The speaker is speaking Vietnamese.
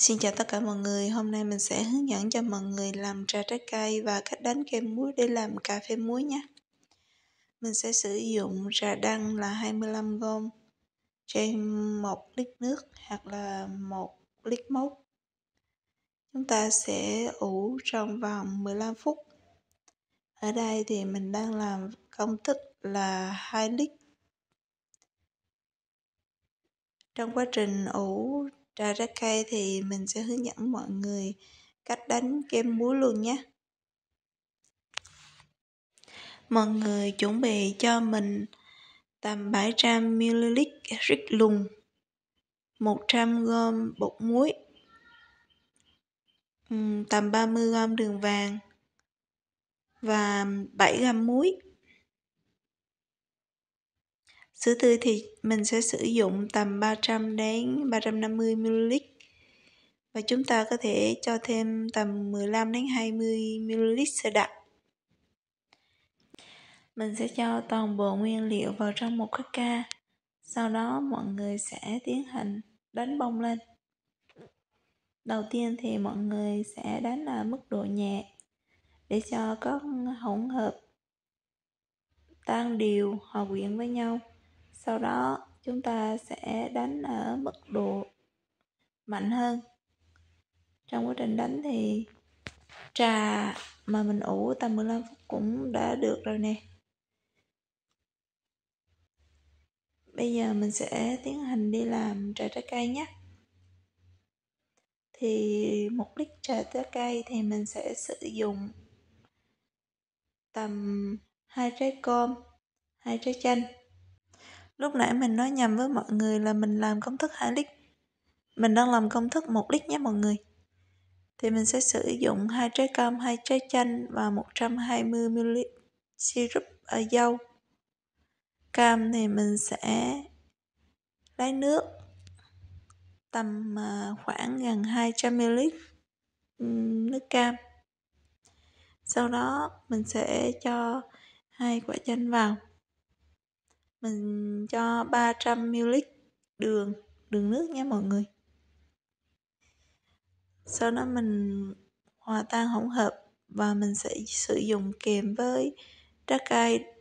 Xin chào tất cả mọi người, hôm nay mình sẽ hướng dẫn cho mọi người làm trà trái cây và cách đánh kem muối để làm cà phê muối nhé. Mình sẽ sử dụng trà đăng là 25g trên 1 lít nước hoặc là 1 lít mốc. Chúng ta sẽ ủ trong vòng 15 phút. Ở đây thì mình đang làm công thức là 2 lít. Trong quá trình ủ Trà trái cây thì mình sẽ hướng dẫn mọi người cách đánh kem muối luôn nhé. Mọi người chuẩn bị cho mình tầm 700ml rít lùng, 100g bột muối, tầm 30g đường vàng và 7g muối sữa tươi thì mình sẽ sử dụng tầm 300 đến 350 ml và chúng ta có thể cho thêm tầm 15 đến 20 ml sữa đặc. Mình sẽ cho toàn bộ nguyên liệu vào trong một cái ca. Sau đó mọi người sẽ tiến hành đánh bông lên. Đầu tiên thì mọi người sẽ đánh ở mức độ nhẹ để cho các hỗn hợp tan đều hòa quyện với nhau sau đó chúng ta sẽ đánh ở mức độ mạnh hơn trong quá trình đánh thì trà mà mình ủ tầm 15 phút cũng đã được rồi nè bây giờ mình sẽ tiến hành đi làm trà trái cây nhé thì một lít trà trái cây thì mình sẽ sử dụng tầm hai trái cơm hai trái chanh Lúc nãy mình nói nhầm với mọi người là mình làm công thức 2 lít. Mình đang làm công thức 1 lít nhé mọi người. Thì mình sẽ sử dụng hai trái cam, hai trái chanh và 120ml syrup ở dâu. Cam thì mình sẽ lấy nước tầm à, khoảng gần 200ml nước cam. Sau đó mình sẽ cho hai quả chanh vào mình cho 300ml đường đường nước nha mọi người sau đó mình hòa tan hỗn hợp và mình sẽ sử dụng kèm với trái cây